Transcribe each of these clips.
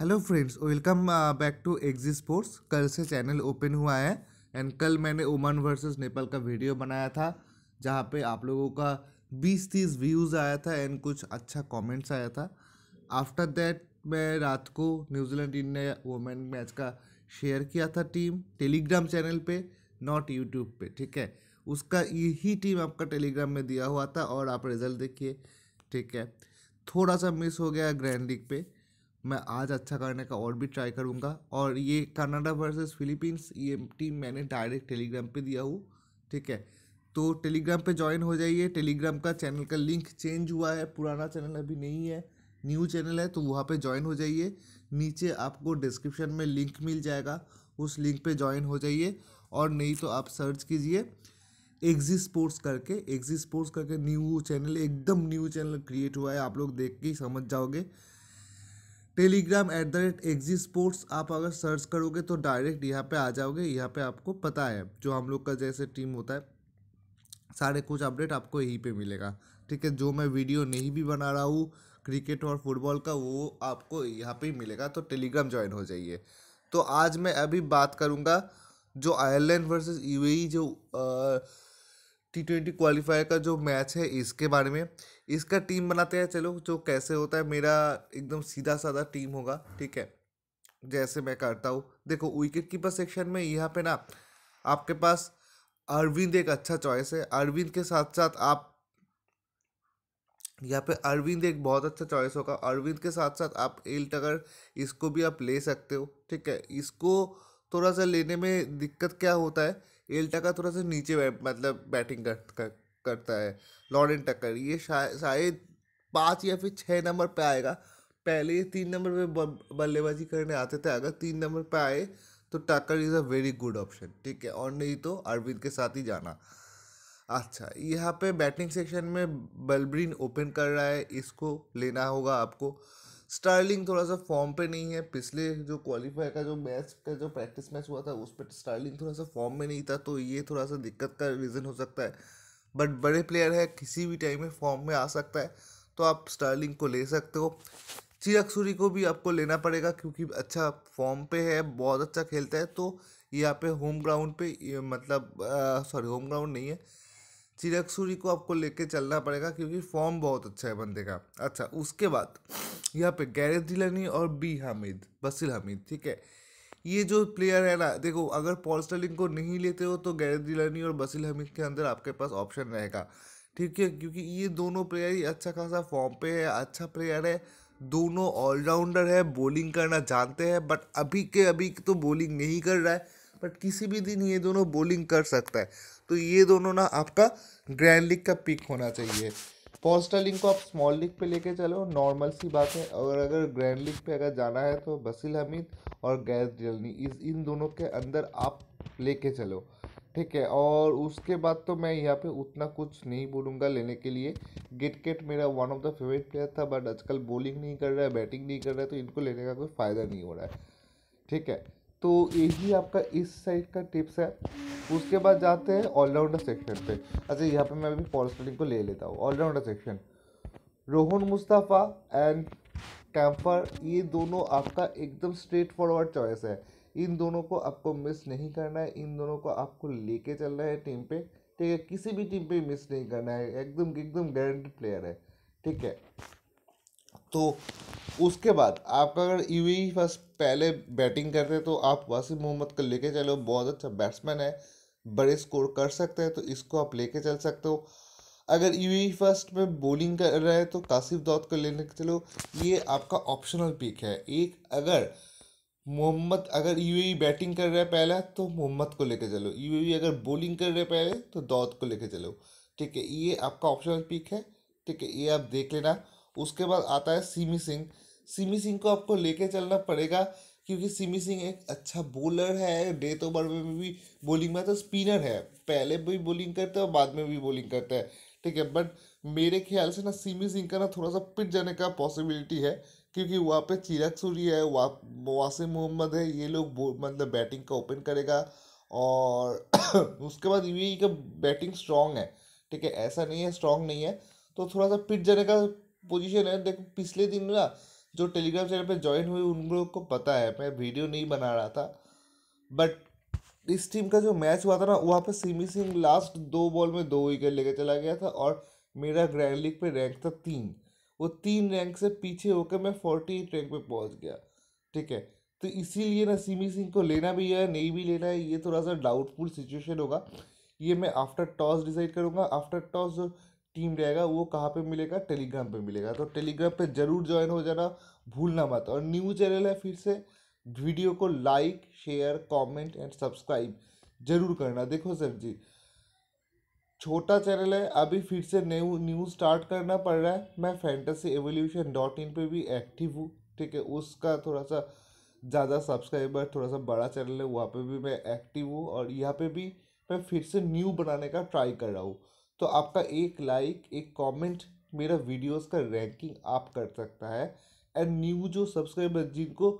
hello friends welcome back to एग्जी sports कल से चैनल ओपन हुआ है एंड कल मैंने ओमान वर्सेस नेपाल का वीडियो बनाया था जहाँ पे आप लोगों का 20-30 व्यूज़ आया था एंड कुछ अच्छा कमेंट्स आया था आफ्टर दैट मैं रात को न्यूजीलैंड इंडिया वोमेन मैच का शेयर किया था टीम टेलीग्राम चैनल पर नॉट यूट्यूब पे ठीक है उसका यही टीम आपका टेलीग्राम में दिया हुआ था और आप रिज़ल्ट देखिए ठीक है थोड़ा सा मिस हो गया ग्रैंड लीग पे मैं आज अच्छा करने का और भी ट्राई करूँगा और ये कनाडा वर्सेस फिलीपींस ये टीम मैंने डायरेक्ट टेलीग्राम पे दिया हूँ ठीक है तो टेलीग्राम पे ज्वाइन हो जाइए टेलीग्राम का चैनल का लिंक चेंज हुआ है पुराना चैनल अभी नहीं है न्यू चैनल है तो वहाँ पे ज्वाइन हो जाइए नीचे आपको डिस्क्रिप्शन में लिंक मिल जाएगा उस लिंक पे ज्वाइन हो जाइए और नहीं तो आप सर्च कीजिए एग्जी स्पोर्ट्स करके एग्जी स्पोर्ट्स करके न्यू चैनल एकदम न्यू चैनल क्रिएट हुआ है आप लोग देख के ही समझ जाओगे टेलीग्राम एट द रेट एग्जी स्पोर्ट्स आप अगर सर्च करोगे तो डायरेक्ट यहाँ पे आ जाओगे यहाँ पे आपको पता है जो हम लोग का जैसे टीम होता है सारे कुछ अपडेट आपको यहीं पे मिलेगा ठीक है जो मैं वीडियो नहीं भी बना रहा हूँ क्रिकेट और फुटबॉल का वो आपको यहाँ पे ही मिलेगा तो टेलीग्राम ज्वाइन हो जाइए तो आज मैं अभी बात करूँगा जो आयरलैंड वर्सेज यू जो आ, टी ट्वेंटी क्वालिफायर का जो मैच है इसके बारे में इसका टीम बनाते हैं चलो जो कैसे होता है मेरा एकदम सीधा साधा टीम होगा ठीक है जैसे मैं करता हूँ देखो विकेट कीपर सेक्शन में यहाँ पे ना आपके पास अरविंद एक अच्छा चॉइस है अरविंद के साथ साथ आप यहाँ पे अरविंद एक बहुत अच्छा चॉइस होगा अरविंद के साथ साथ आप एल टगर इसको भी आप ले सकते हो ठीक है इसको थोड़ा सा लेने में दिक्कत क्या होता है एल्टा का थोड़ा सा नीचे बै, मतलब बैटिंग कर, कर, करता है लॉरेन टक्कर ये शायद शायद पाँच या फिर छः नंबर पे आएगा पहले ये तीन नंबर पे बल्लेबाजी करने आते थे अगर तीन नंबर पे आए तो टक्कर is a very good option ठीक है और नहीं तो अरविंद के साथ ही जाना अच्छा यहाँ पे बैटिंग सेक्शन में बलब्रीन ओपन कर रहा है इसको लेना होगा आपको स्टार्लिंग थोड़ा सा फॉर्म पे नहीं है पिछले जो क्वालिफायर का जो मैच का जो प्रैक्टिस मैच हुआ था उस पर स्टार्लिंग थोड़ा सा फॉर्म में नहीं था तो ये थोड़ा सा दिक्कत का रीज़न हो सकता है बट बड़े प्लेयर है किसी भी टाइम में फॉर्म में आ सकता है तो आप स्टार्लिंग को ले सकते हो चिराग सूरी को भी आपको लेना पड़ेगा क्योंकि अच्छा फॉर्म पे है बहुत अच्छा खेलता है तो यहाँ पे होम ग्राउंड पे मतलब सॉरी होम ग्राउंड नहीं है चिरकसूरी को आपको लेके चलना पड़ेगा क्योंकि फॉर्म बहुत अच्छा है बंदे का अच्छा उसके बाद यहाँ पे गैरेज डिलनी और बी हामिद बसिल हमीद ठीक है ये जो प्लेयर है ना देखो अगर पॉल स्टर्लिंग को नहीं लेते हो तो गैरेज डिलनी और बसिल हमीद के अंदर आपके पास ऑप्शन रहेगा ठीक है क्योंकि ये दोनों प्लेयर ही अच्छा खासा फॉर्म पे है अच्छा प्लेयर है दोनों ऑलराउंडर है बॉलिंग करना जानते हैं बट अभी के अभी तो बॉलिंग नहीं कर रहा है बट किसी भी दिन ये दोनों बॉलिंग कर सकता है तो ये दोनों ना आपका ग्रैंड लीग का पिक होना चाहिए पोस्टर लिंग को आप स्मॉल लीग पे लेके चलो नॉर्मल सी बात है और अगर ग्रैंड लीग पे अगर जाना है तो बसील हमीद और गैस जलनी इस इन दोनों के अंदर आप लेके चलो ठीक है और उसके बाद तो मैं यहाँ पे उतना कुछ नहीं बोलूँगा लेने के लिए गिटकेट मेरा one of the favourite player था बट आजकल बॉलिंग नहीं कर रहा है बैटिंग नहीं कर रहा है तो इनको लेने का कोई फ़ायदा नहीं हो रहा है ठीक है तो यही आपका इस साइड का टिप्स है उसके बाद जाते हैं ऑलराउंडर सेक्शन पे अच्छा यहाँ पे मैं अभी फॉल स्टार्टिंग को ले लेता हूँ allrounder section Rohan Mustafa and Campher ये दोनों आपका एकदम स्ट्रेट फॉरवर्ड चॉइस है इन दोनों को आपको मिस नहीं करना है इन दोनों को आपको लेके चलना है टीम पे ठीक है किसी भी टीम पे मिस नहीं करना है एकदम एकदम गारंटेड प्लेयर है ठीक है तो उसके बाद आपका अगर यू e फर्स्ट पहले बैटिंग कर रहे तो आप वासिम मोहम्मद को लेके चलो बहुत अच्छा बैट्समैन है बड़े स्कोर कर सकते हैं तो इसको आप लेके चल सकते हो अगर यू e फर्स्ट में बॉलिंग कर रहे हैं तो कासिफ दौद को लेने के चलो ये आपका ऑप्शनल पिक है एक अगर मोहम्मद अगर यू e बैटिंग कर रहे हैं पहला तो मोहम्मद को लेके चलो यू अगर बॉलिंग कर रहे पहले तो दौद को लेके चलो ठीक है ये आपका ऑप्शनल पिक है ठीक है ये आप देख लेना उसके बाद आता है सीमी सिंह सीमी सिंह को आपको लेके चलना पड़ेगा क्योंकि सिमी सिंह एक अच्छा बॉलर है डेथ ओवर में भी बॉलिंग में तो स्पिनर है पहले भी बॉलिंग करते हैं और बाद में भी बॉलिंग करते हैं ठीक है बट मेरे ख्याल से ना सिमी सिंह का ना थोड़ा सा पिट जाने का पॉसिबिलिटी है क्योंकि वहाँ पे चिराग सूरी है वा वासिम मोहम्मद है ये लोग मतलब बैटिंग का ओपन करेगा और उसके बाद यू का बैटिंग स्ट्रॉन्ग है ठीक है ऐसा नहीं है स्ट्रॉन्ग नहीं है तो थोड़ा सा पिट जाने का पोजीशन है देखो पिछले दिन ना जो टेलीग्राम चैनल पे ज्वाइन हुई उन लोगों को पता है मैं वीडियो नहीं बना रहा था बट इस टीम का जो मैच हुआ था ना वहाँ पर सिमी सिंह लास्ट दो बॉल में दो विकेट लेकर चला गया था और मेरा ग्रैंड लीग पे रैंक था तीन वो तीन रैंक से पीछे होकर मैं फोर्टी एट रैंक पे पहुंच गया ठीक है तो इसीलिए ना सिमी सिंह को लेना भी है नहीं भी लेना है ये थोड़ा सा डाउटफुल सिचुएशन होगा ये मैं आफ्टर टॉस डिसाइड करूँगा आफ्टर टॉस जो टीम रहेगा वो कहाँ पे मिलेगा टेलीग्राम पे मिलेगा तो टेलीग्राम पे ज़रूर ज्वाइन हो जाना भूलना मत और न्यू चैनल है फिर से वीडियो को like share comment and subscribe जरूर करना देखो सर जी छोटा चैनल है अभी फिर से न्यू न्यूज़ स्टार्ट करना पड़ रहा है मैं फैंटेसी एवोल्यूशन डॉट इन पर भी एक्टिव हूँ ठीक है उसका थोड़ा सा ज़्यादा सब्सक्राइबर थोड़ा सा बड़ा चैनल है वहाँ पे भी मैं एक्टिव हूँ और यहाँ पे भी मैं फिर से न्यू बनाने का ट्राई कर रहा हूँ तो आपका एक लाइक एक कमेंट मेरा वीडियोस का रैंकिंग आप कर सकता है एंड न्यू जो सब्सक्राइबर जिनको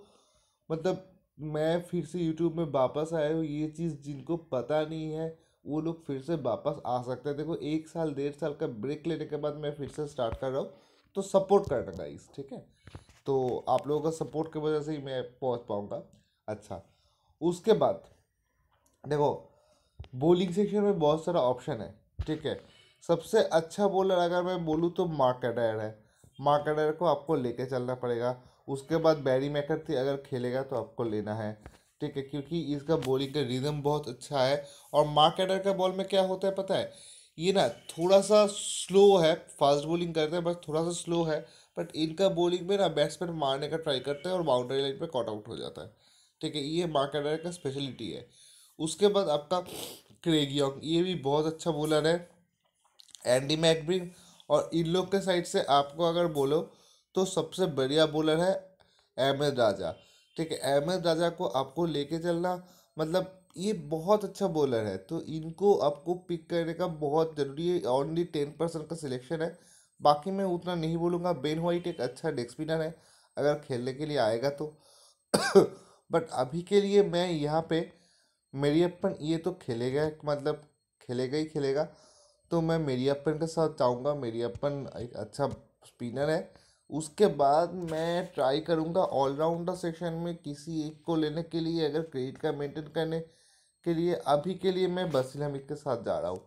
मतलब मैं फिर से यूट्यूब में वापस आया हूँ ये चीज़ जिनको पता नहीं है वो लोग फिर से वापस आ सकते हैं देखो एक साल डेढ़ साल का ब्रेक लेने के बाद मैं फिर से स्टार्ट कर रहा हूँ तो सपोर्ट करना गाइस ठीक है तो आप लोगों का सपोर्ट की वजह से ही मैं पहुँच पाऊँगा अच्छा उसके बाद देखो बोलिंग सेक्शन में बहुत सारा ऑप्शन है ठीक है सबसे अच्छा बॉलर अगर मैं बोलूँ तो मार्क है मार्क को आपको लेके चलना पड़ेगा उसके बाद बैरी मैकर थी अगर खेलेगा तो आपको लेना है ठीक है क्योंकि इसका बॉलिंग का रिदम बहुत अच्छा है और मार्क एडर का बॉल में क्या होता है पता है ये ना थोड़ा सा स्लो है फास्ट बॉलिंग करते हैं बस थोड़ा सा स्लो है बट इनका बॉलिंग में ना बैट्समैन मारने का ट्राई करते हैं और बाउंड्री लाइन पे कॉट आउट हो जाता है ठीक है ये मार्क एडर का स्पेशलिटी है उसके बाद आपका क्रेगियॉक ये भी बहुत अच्छा बॉलर है एंडी मैकब्रिन और इन लोग के साइड से आपको अगर बोलो तो सबसे बढ़िया बॉलर है एस राजा ठीक है एस राजा को आपको लेके चलना मतलब ये बहुत अच्छा बॉलर है तो इनको आपको पिक करने का बहुत ज़रूरी है ओनली टेन परसेंट का सिलेक्शन है बाकी मैं उतना नहीं बोलूँगा बेन वाइट एक अच्छा डेस्क स्पिनर है अगर खेलने के लिए आएगा तो बट अभी के लिए मैं यहाँ पर मेरियप्पन ये तो खेलेगा मतलब खेलेगा ही खेलेगा तो मैं मेरियप्पन के साथ चाहूँगा मेरियप्पन एक अच्छा स्पिनर है उसके बाद मैं ट्राई करूँगा ऑलराउंडर सेक्शन में किसी एक को लेने के लिए अगर क्रेडिट का मेंटेन करने के लिए अभी के लिए मैं बसिल हमीद के साथ जा रहा हूँ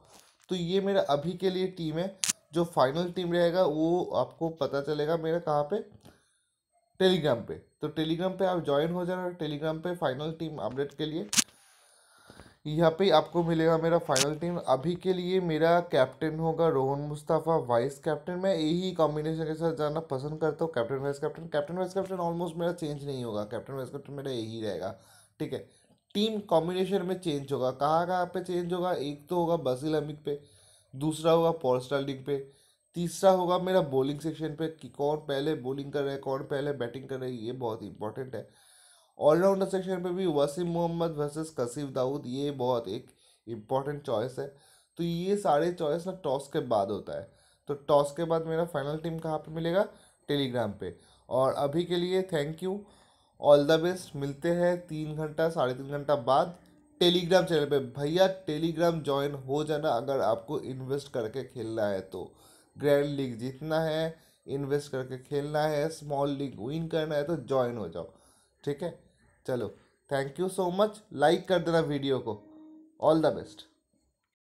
तो ये मेरा अभी के लिए टीम है जो फाइनल टीम रहेगा वो आपको पता चलेगा मेरा कहाँ पे टेलीग्राम पे तो टेलीग्राम पे आप ज्वाइन हो जाना टेलीग्राम पे फाइनल टीम अपडेट के लिए यहाँ पे आपको मिलेगा मेरा फाइनल टीम अभी के लिए मेरा कैप्टन होगा रोहन मुस्ताफा वाइस कैप्टन मैं यही कॉम्बिनेशन के साथ जाना पसंद करता हूँ captain vice captain captain vice captain almost मेरा चेंज नहीं होगा कैप्टन वाइस कैप्टन मेरा यही रहेगा ठीक है टीम कॉम्बिनेशन में चेंज होगा कहाँ कहाँ पर चेंज होगा एक तो होगा बसिल हमीद पे दूसरा होगा पॉल लीग पे तीसरा होगा मेरा बॉलिंग सेक्शन पे कि कौन पहले बॉलिंग कर रहे है कौन पहले बैटिंग कर रहे है ये बहुत इंपॉर्टेंट है ऑलराउंडर सेक्शन पे भी वसीम मोहम्मद वर्सेस कसीफ दाऊद ये बहुत एक इम्पॉर्टेंट चॉइस है तो ये सारे चॉइस ना टॉस के बाद होता है तो टॉस के बाद मेरा फाइनल टीम कहाँ पर मिलेगा टेलीग्राम पे और अभी के लिए thank you all the best मिलते हैं तीन घंटा साढ़े तीन घंटा बाद टेलीग्राम चैनल पे भैया टेलीग्राम ज्वाइन हो जाना अगर आपको इन्वेस्ट करके खेलना है तो ग्रैंड लीग जीतना है इन्वेस्ट करके खेलना है स्मॉल लीग विन करना है तो ज्वाइन हो जाओ ठीक है चलो thank you so much like कर देना वीडियो को ऑल द बेस्ट